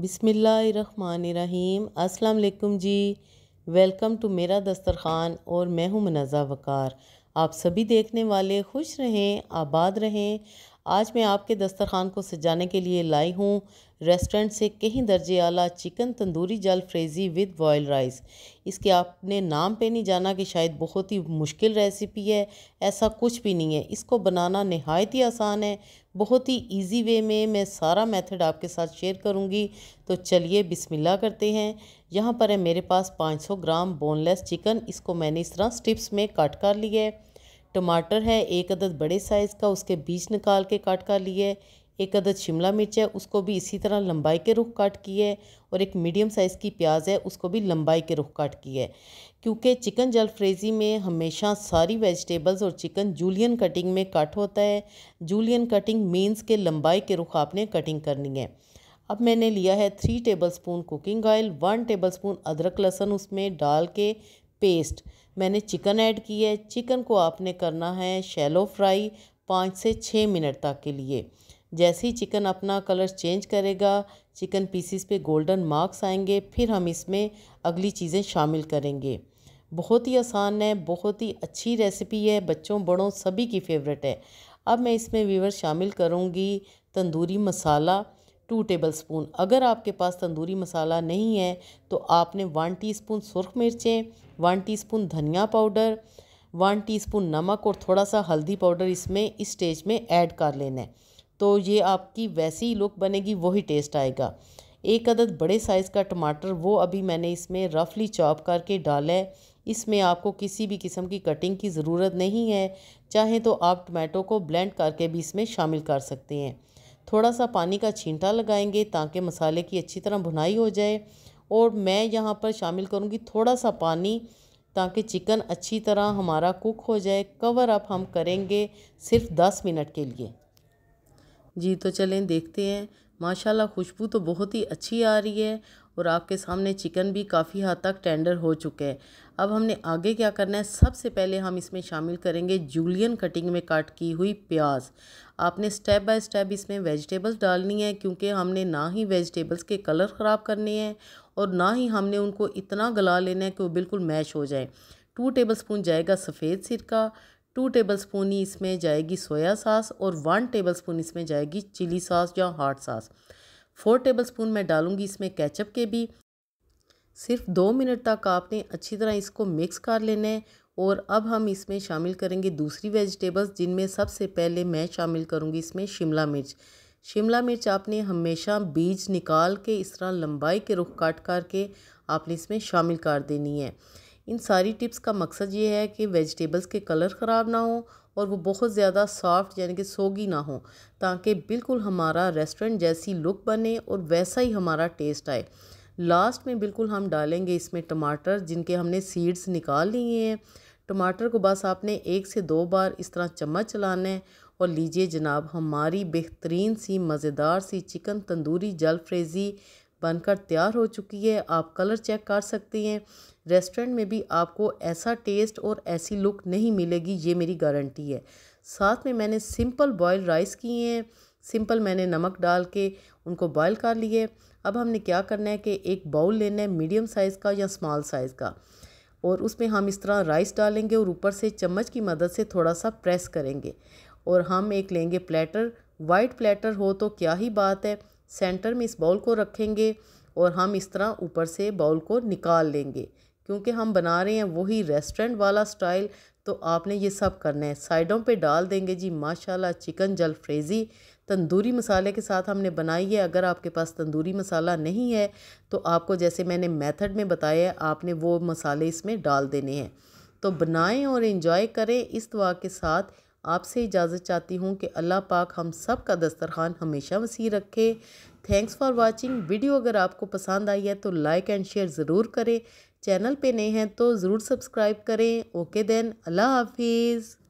बिसमीम् अस्सलाम जी welcome to मेरा दस्तरखान और मैं हूं मुनज़ा वक़ार आप सभी देखने वाले खुश रहें आबाद रहें आज मैं आपके दस्तरखान को सजाने के लिए लाई हूँ रेस्टोरेंट से कहीं दर्जे आला चिकन तंदूरी जाल फ्रेज़ी विद बॉयल राइस इसके आपने नाम पे नहीं जाना कि शायद बहुत ही मुश्किल रेसिपी है ऐसा कुछ भी नहीं है इसको बनाना नहायत ही आसान है बहुत ही इजी वे में मैं सारा मेथड आपके साथ शेयर करूंगी तो चलिए बिस्मिल्लाह करते हैं यहाँ पर है मेरे पास 500 ग्राम बोनलेस चिकन इसको मैंने इस तरह स्टिप्स में काट कर लिया है टमाटर है एक अदद बड़े साइज़ का उसके बीज निकाल के काट कर लिया है एक अदद शिमला मिर्च है उसको भी इसी तरह लंबाई के रुख काट की है और एक मीडियम साइज़ की प्याज है उसको भी लंबाई के रुख काट की है क्योंकि चिकन जलफ्रेजी में हमेशा सारी वेजिटेबल्स और चिकन जूलियन कटिंग में काट होता है जूलियन कटिंग मीन्स के लंबाई के रुख आपने कटिंग करनी है अब मैंने लिया है three spoon cooking oil one spoon अदरक लहसुन उसमें डाल के पेस्ट मैंने चिकन ऐड की है चिकन को आपने करना है शैलो फ्राई पाँच से छः मिनट तक के लिए जैसे ही चिकन अपना कलर चेंज करेगा चिकन पीसीस पे गोल्डन मार्क्स आएंगे फिर हम इसमें अगली चीज़ें शामिल करेंगे बहुत ही आसान है बहुत ही अच्छी रेसिपी है बच्चों बड़ों सभी की फेवरेट है अब मैं इसमें वीवर शामिल करूँगी tandoori masala two tablespoon अगर आपके पास तंदूरी मसाला नहीं है तो आपने वन टीस्पून सुरख मिर्चें वन टीस्पून धनिया पाउडर वन टीस्पून नमक और थोड़ा सा हल्दी पाउडर इसमें इस स्टेज में ऐड कर लेना है तो ये आपकी वैसी ही लुक बनेगी वही टेस्ट आएगा एक अदद बड़े साइज़ का टमाटर वो अभी मैंने इसमें रफली चॉप करके डाला है इसमें आपको किसी भी किस्म की कटिंग की ज़रूरत नहीं है चाहे तो आप टमाटो को ब्लेंड करके भी इसमें शामिल कर सकते हैं थोड़ा सा पानी का छींटा लगाएंगे ताकि मसाले की अच्छी तरह भुनाई हो जाए और मैं यहाँ पर शामिल करूँगी थोड़ा सा पानी ताकि चिकन अच्छी तरह हमारा कुक हो जाए कवर अप हम करेंगे सिर्फ दस मिनट के लिए जी तो चलें देखते हैं माशाल्लाह खुशबू तो बहुत ही अच्छी आ रही है और आपके सामने चिकन भी काफ़ी हद हाँ तक टेंडर हो चुके हैं अब हमने आगे क्या करना है सबसे पहले हम इसमें शामिल करेंगे जूलियन कटिंग में काट की हुई प्याज आपने स्टेप बाय स्टेप इसमें वेजिटेबल्स डालनी है क्योंकि हमने ना ही वेजिटेबल्स के कलर ख़राब करने हैं और ना ही हमने उनको इतना गला लेना है कि वो बिल्कुल मैश हो जाए टू टेबल स्पून जाएगा सफ़ेद सिरका टू टेबल स्पून ही इसमें जाएगी सोया सास और वन टेबल स्पून इसमें जाएगी चिली सॉस या hot sauce four tablespoon मैं डालूँगी इसमें कैचअप के भी सिर्फ दो मिनट तक आपने अच्छी तरह इसको मिक्स कर लेना है और अब हम इसमें शामिल करेंगे दूसरी वेजिटेबल्स जिनमें सबसे पहले मैं शामिल करूँगी इसमें शिमला मिर्च शिमला मिर्च आपने हमेशा बीज निकाल के इस तरह लंबाई के रुख काट करके आपने इसमें शामिल कर देनी है इन सारी टिप्स का मकसद ये है कि वेजिटेबल्स के कलर ख़राब ना हो और वो बहुत ज़्यादा सॉफ्ट यानी कि सोगी ना हो ताकि बिल्कुल हमारा रेस्टोरेंट जैसी लुक बने और वैसा ही हमारा टेस्ट आए लास्ट में बिल्कुल हम डालेंगे इसमें टमाटर जिनके हमने सीड्स निकाल लिए हैं टमाटर को बस आपने एक से दो बार इस तरह चम्मच चलाना है और लीजिए जनाब हमारी बेहतरीन सी मज़ेदार सी चिकन तंदूरी जल फ्रेज़ी बनकर तैयार हो चुकी है आप कलर चेक कर सकते हैं रेस्टोरेंट में भी आपको ऐसा टेस्ट और ऐसी लुक नहीं मिलेगी ये मेरी गारंटी है साथ में मैंने सिंपल बॉयल राइस किए हैं सिंपल मैंने नमक डाल के उनको बॉयल कर लिए अब हमने क्या करना है कि एक बाउल लेना है मीडियम साइज़ का या स्मॉल साइज़ का और उसमें हम इस तरह राइस डालेंगे और ऊपर से चम्मच की मदद से थोड़ा सा प्रेस करेंगे और हम एक लेंगे प्लेटर वाइट प्लेटर हो तो क्या ही बात है सेंटर में इस बाउल को रखेंगे और हम इस तरह ऊपर से बाउल को निकाल लेंगे क्योंकि हम बना रहे हैं वही रेस्टोरेंट वाला स्टाइल तो आपने ये सब करना है साइडों पे डाल देंगे जी माशाल्लाह चिकन जल फ्रेज़ी तंदूरी मसाले के साथ हमने बनाई है अगर आपके पास तंदूरी मसाला नहीं है तो आपको जैसे मैंने मेथड में बताया आपने वो मसाले इसमें डाल देने हैं तो बनाएं और इन्जॉय करें इस दुआ के साथ आपसे इजाज़त चाहती हूँ कि अल्लाह पाक हम सब का दस्तरखान हमेशा वसी रखे थैंक्स फॉर वाचिंग वीडियो अगर आपको पसंद आई है तो लाइक एंड शेयर ज़रूर करें चैनल पे नए हैं तो ज़रूर सब्सक्राइब करें ओके देन अल्लाह हाफिज़